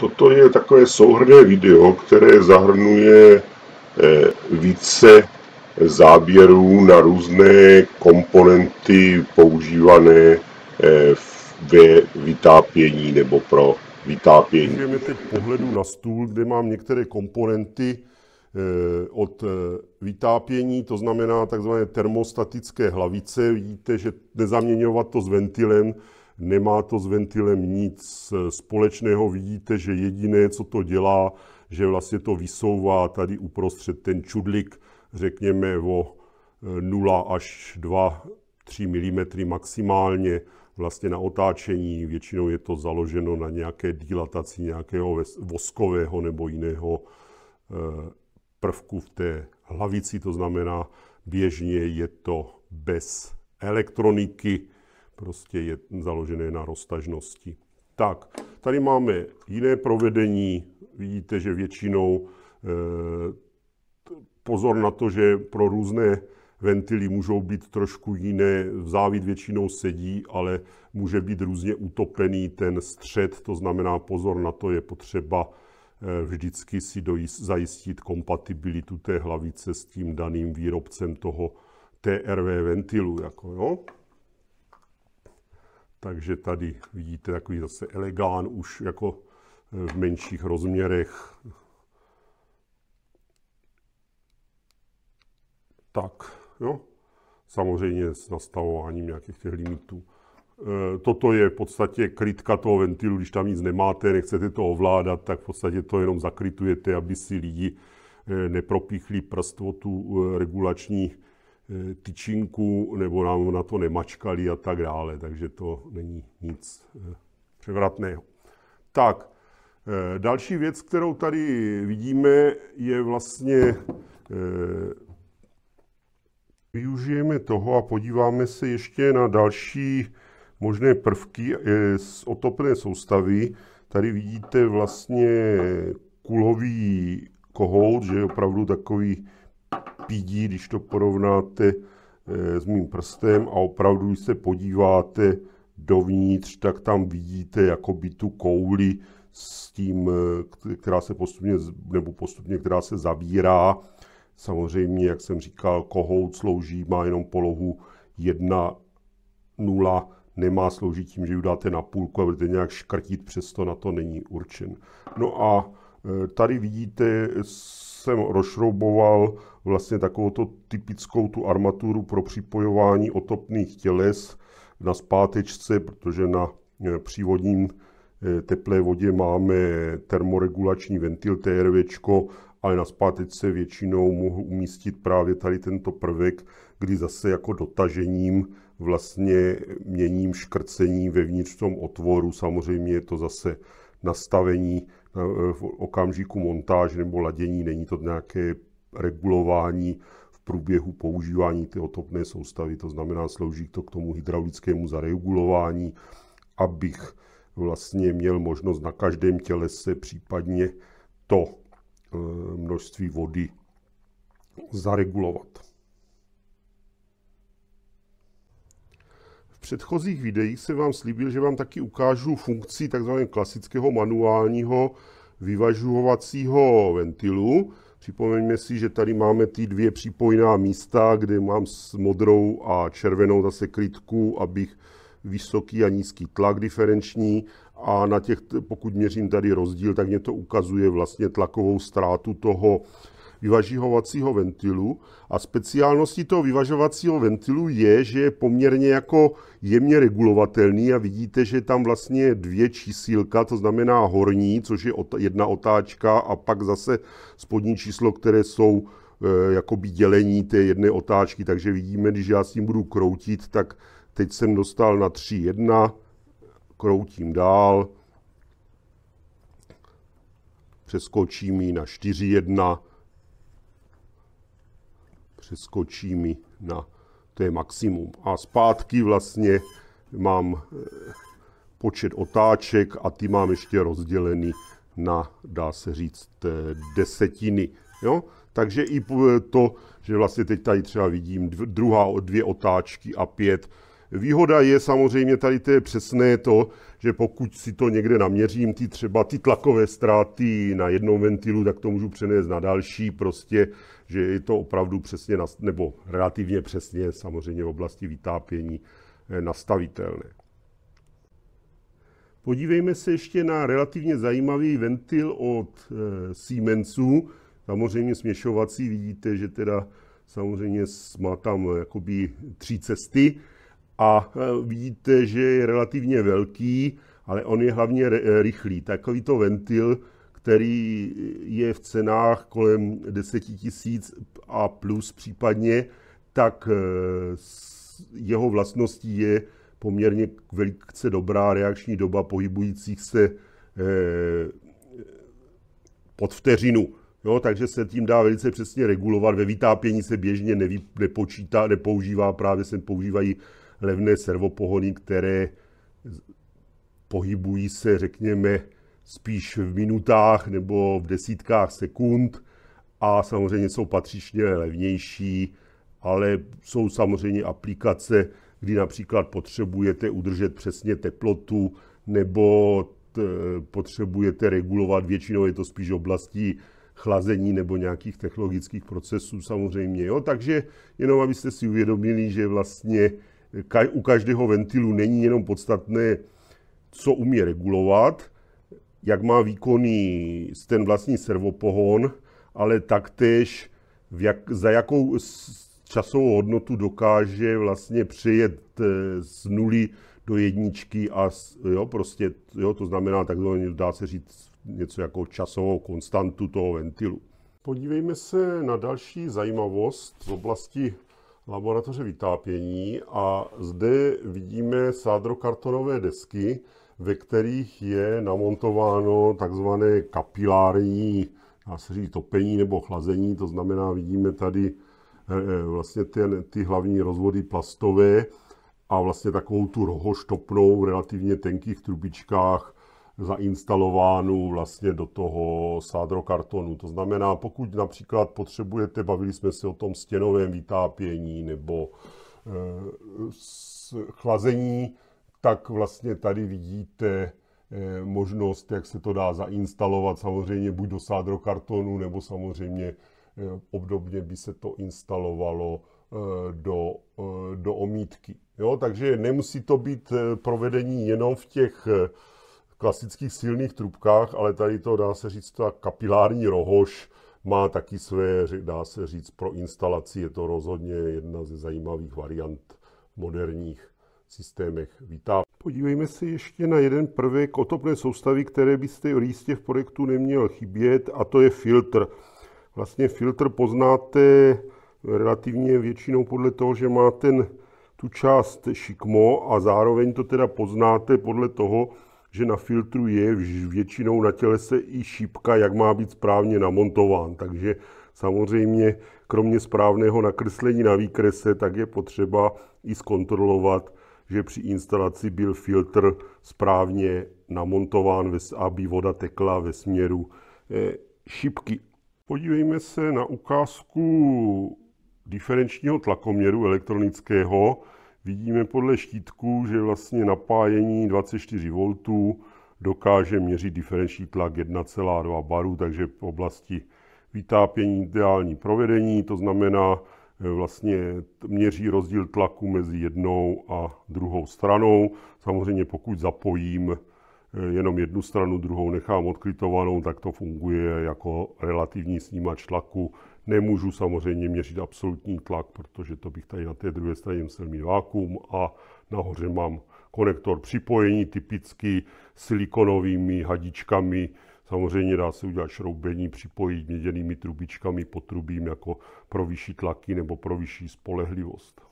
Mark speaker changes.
Speaker 1: Toto je takové souhrné video, které zahrnuje eh, více záběrů na různé komponenty používané eh, ve vytápění nebo pro vytápění. Můžeme teď pohledu na stůl, kde mám některé komponenty eh, od vytápění, to znamená takzvané termostatické hlavice. Vidíte, že nezaměňovat to s ventilem, Nemá to s ventilem nic společného. Vidíte, že jediné, co to dělá, že vlastně to vysouvá tady uprostřed ten čudlik, řekněme o 0 e, až 2, 3 mm maximálně vlastně na otáčení. Většinou je to založeno na nějaké dilataci nějakého voskového nebo jiného e, prvku v té hlavici, to znamená běžně je to bez elektroniky prostě je založené na roztažnosti. Tak, tady máme jiné provedení. Vidíte, že většinou eh, pozor na to, že pro různé ventily můžou být trošku jiné, závit většinou sedí, ale může být různě utopený ten střed, to znamená pozor na to, je potřeba eh, vždycky si dojist, zajistit kompatibilitu té hlavice s tím daným výrobcem toho TRV ventilu. Jako, jo. Takže tady vidíte takový zase elegán, už jako eh, v menších rozměrech. Tak, jo. Samozřejmě s nastavováním nějakých těch limitů. Eh, toto je v podstatě krytka toho ventilu, když tam nic nemáte, nechcete to ovládat, tak v podstatě to jenom zakrytujete, aby si lidi eh, nepropíchli prst o tu regulační E, tyčinku, nebo nám na to nemačkali a tak dále, takže to není nic e, převratného. Tak, e, další věc, kterou tady vidíme, je vlastně využijeme toho a podíváme se ještě na další možné prvky z otopné soustavy. Tady vidíte vlastně kulový kohout, že je opravdu takový pídí, když to porovnáte eh, s mým prstem a opravdu, když se podíváte dovnitř, tak tam vidíte jakoby tu kouli s tím, eh, která se postupně, nebo postupně, která se zavírá. Samozřejmě, jak jsem říkal, kohout slouží, má jenom polohu 0, nemá sloužit tím, že ji dáte na půlku a budete nějak škrtit, přesto na to není určen. No a Eh, tady vidíte, jsem rozšrouboval vlastně takovou typickou tu armaturu pro připojování otopných těles na zpátečce, protože na eh, přívodním eh, teplé vodě máme termoregulační ventil TRV, ale na zpátečce většinou mohu umístit právě tady tento prvek, kdy zase jako dotažením vlastně měním škrcení vevnitř v tom otvoru. Samozřejmě je to zase nastavení eh, v okamžiku montáže nebo ladění, není to nějaké regulování v průběhu používání té otopné soustavy, to znamená, slouží to k tomu hydraulickému zaregulování, abych vlastně měl možnost na každém těle se případně to eh, množství vody zaregulovat. předchozích videích se vám slíbil, že vám taky ukážu funkci tzv. klasického manuálního vyvažovacího ventilu. Připomeňme si, že tady máme ty dvě přípojná místa, kde mám s modrou a červenou zase klitku, abych vysoký a nízký tlak diferenční a na těch, pokud měřím tady rozdíl, tak mě to ukazuje vlastně tlakovou ztrátu toho vyvažovacího ventilu a speciálností toho vyvažovacího ventilu je, že je poměrně jako jemně regulovatelný a vidíte, že tam vlastně dvě čísílka, to znamená horní, což je jedna otáčka a pak zase spodní číslo, které jsou e, jakoby dělení té jedné otáčky, takže vidíme, když já s tím budu kroutit, tak teď jsem dostal na 3.1, kroutím dál, přeskočím ji na přeskočí mi na to je maximum. A zpátky vlastně mám eh, počet otáček a ty mám ještě rozdělený na, dá se říct, desetiny. Jo? Takže i to, že vlastně teď tady třeba vidím druhá, dvě otáčky a pět, Výhoda je samozřejmě tady je přesné to, že pokud si to někde naměřím, ty třeba ty tlakové ztráty na jednom ventilu, tak to můžu přenést na další, prostě, že je to opravdu přesně, nebo relativně přesně, samozřejmě v oblasti vytápění, eh, nastavitelné. Podívejme se ještě na relativně zajímavý ventil od eh, Siemensu. samozřejmě směšovací, vidíte, že teda samozřejmě má tam eh, jakoby tři cesty, a e, vidíte, že je relativně velký, ale on je hlavně e, rychlý. Takový to ventil, který je v cenách kolem 10 tisíc a plus případně, tak e, jeho vlastností je poměrně velice dobrá reakční doba pohybujících se pod vteřinu. Jo, takže se tím dá velice přesně regulovat. Ve vytápění se běžně nevy, nepočítá, nepoužívá, právě se používají levné servopohony, které pohybují se, řekněme, spíš v minutách nebo v desítkách sekund a samozřejmě jsou patřičně levnější, ale jsou samozřejmě aplikace, kdy například potřebujete udržet přesně teplotu nebo t, potřebujete regulovat, většinou je to spíš oblasti chlazení nebo nějakých technologických procesů samozřejmě. Jo? Takže jenom abyste si uvědomili, že vlastně u každého ventilu není jenom podstatné, co umí regulovat, jak má výkonný ten vlastní servopohon, ale taktéž v jak, za jakou časovou hodnotu dokáže vlastně přijet eh, z nuly do jedničky a jo, prostě, jo, to znamená takzvaně, dá se říct, něco jako časovou konstantu toho ventilu. Podívejme se na další zajímavost z oblasti laboratoře vytápění a zde vidíme sádrokartonové desky, ve kterých je namontováno takzvané kapilární, dá se říct, topení nebo chlazení, to znamená, vidíme tady eh, eh, vlastně ty, ty hlavní rozvody plastové a vlastně takovou tu rohoštopnou v relativně tenkých trubičkách zainstalovánu vlastně do toho sádrokartonu. To znamená, pokud například potřebujete, bavili jsme se o tom stěnovém vytápění nebo eh, chlazení, tak vlastně tady vidíte eh, možnost, jak se to dá zainstalovat, samozřejmě buď do sádrokartonu, nebo samozřejmě eh, obdobně by se to instalovalo do, do omítky. Jo, takže nemusí to být provedení jenom v těch klasických silných trubkách, ale tady to dá se říct, ta kapilární rohoš má taky své, dá se říct, pro instalaci. Je to rozhodně jedna ze zajímavých variant moderních systémech vítá. Podívejme se ještě na jeden prvek otopné soustavy, které byste jistě v projektu neměl chybět, a to je filtr. Vlastně filtr poznáte relativně většinou podle toho, že má ten, tu část šikmo a zároveň to teda poznáte podle toho, že na filtru je většinou na tělese i šípka, jak má být správně namontován. Takže samozřejmě kromě správného nakreslení na výkrese, tak je potřeba i zkontrolovat, že při instalaci byl filtr správně namontován, aby voda tekla ve směru eh, šipky. Podívejme se na ukázku diferenčního tlakoměru elektronického, Vidíme podle štítku, že vlastně napájení 24 V dokáže měřit diferenční tlak 1,2 baru, takže v oblasti vytápění ideální provedení, to znamená eh, vlastně měří rozdíl tlaku mezi jednou a druhou stranou. Samozřejmě pokud zapojím eh, jenom jednu stranu, druhou nechám odkrytovanou, tak to funguje jako relativní snímač tlaku Nemůžu samozřejmě měřit absolutní tlak, protože to bych tady na té druhé straně musel mít vákum a nahoře mám konektor připojení, typicky silikonovými hadičkami. Samozřejmě dá se udělat šroubení, připojit měděnými trubičkami, potrubím jako pro vyšší tlaky nebo pro vyšší spolehlivost.